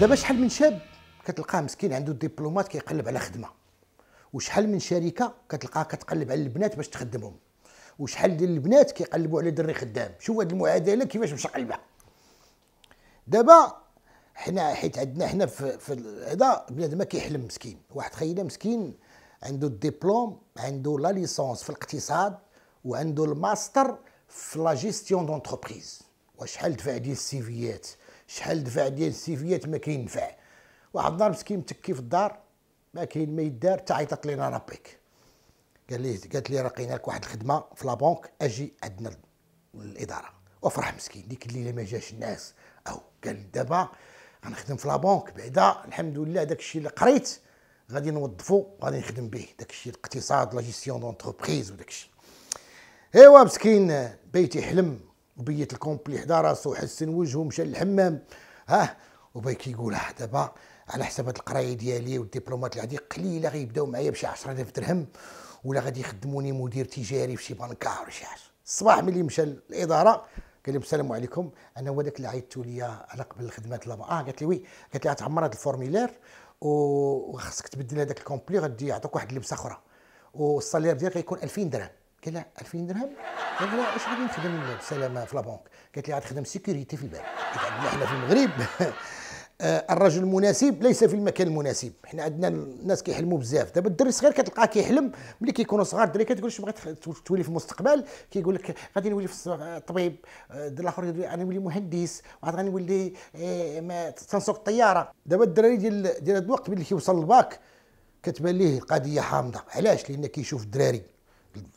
دابا شحال من شاب كتلقاه مسكين عنده الدبلومات كيقلب على خدمه وشحال من شركه كتلقاها كتقلب على البنات باش تخدمهم وشحال ديال البنات كيقلبوا على دري خدام شوف هذه المعادله كيفاش مشقلبه دابا حنا حيت عندنا حنا في, في هذا بنادم كيحلم مسكين واحد خينا مسكين عنده الدبلوم عنده لا ليسونس في الاقتصاد وعنده الماستر في لا جيستيون دونتربريز وشحال دفع ديال السيفيات شحال دفع ديال السيفيات ما كينفع واحد النهار مسكين متكي في الدار ما كاين ما يدار حتى عيطت لينا رابيك قال لي قالت لي لقينا لك واحد الخدمه في لابونك اجي عندنا الاداره وفرح مسكين ديك الليله ما جاش الناس او قال دابا غنخدم في لابونك بعدا الحمد لله داك الشيء اللي قريت غادي نوظفو وغادي نخدم به داك الشيء الاقتصاد لا جيستيون دونتربريز وداك الشيء ايوا مسكين بيتي حلم وبيت الكومبلي حدا راسو وحسن وجهه ومشى للحمام ها وبا كيقول دابا على حساب هاد القرايه ديالي والدبلومات اللي عندي قليله غيبداو معايا بشي 10000 درهم ولا غادي يخدموني مدير تجاري في شي بنكه ولا شي حاجه الصباح ملي مشى للاداره قال لهم السلام عليكم انا هو داك اللي عيطتوا ليا على قبل الخدمات لابا اه قالت لي وي قالت لي غتعمر هذا الفورميلير وخاصك تبدل هذاك الكومبلي غادي يعطوك واحد اللبسه اخرى والصالير ديالك غيكون 2000 درهم قال لها 2000 درهم قلت لها واش غادي نخدم سلامه في لابونك قالت لي غاتخدم سيكوريتي في البنك عندنا حنا في المغرب آه، الرجل المناسب ليس في المكان المناسب حنا عندنا الناس كيحلموا بزاف دابا الدري الصغير كتلقاه كيحلم ملي كيكونوا صغار الدري كتقول بغيت تولي في المستقبل كيقول لك غادي نولي في آه، طبيب آه، الاخر يقول انا نولي مهندس وعاد غادي نولي تنسوق الطياره دابا الدراري ديال ديال هذا الوقت ملي كيوصل الباك كتبان ليه القضيه حامضه علاش لان كيشوف الدراري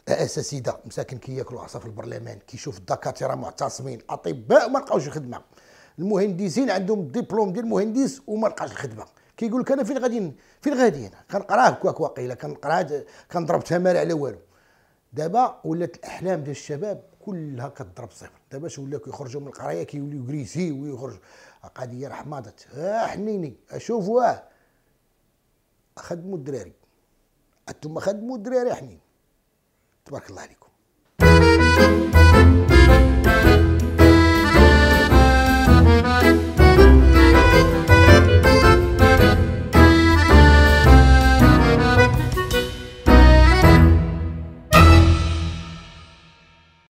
اساتذه مساكن كياكلوا عصا في البرلمان كيشوف الدكاتره معتصمين اطباء ما لقاوش الخدمه المهندسين عندهم الدبلوم ديال المهندس وما لقاش الخدمه كيقول لك انا فين غادي فين غادي انا كنقراه كواك واقيلا كنقراه كنضرب تمار على والو دابا ولات الاحلام ديال الشباب كلها كتضرب صفر دابا باش ولاو كيخرجوا من القرايه كيوليو كريسي ويخرج قضيه راه ماضت اه حنيني اشوف واه خدموا الدراري انتم خدموا الدراري حنيني tubaclárico.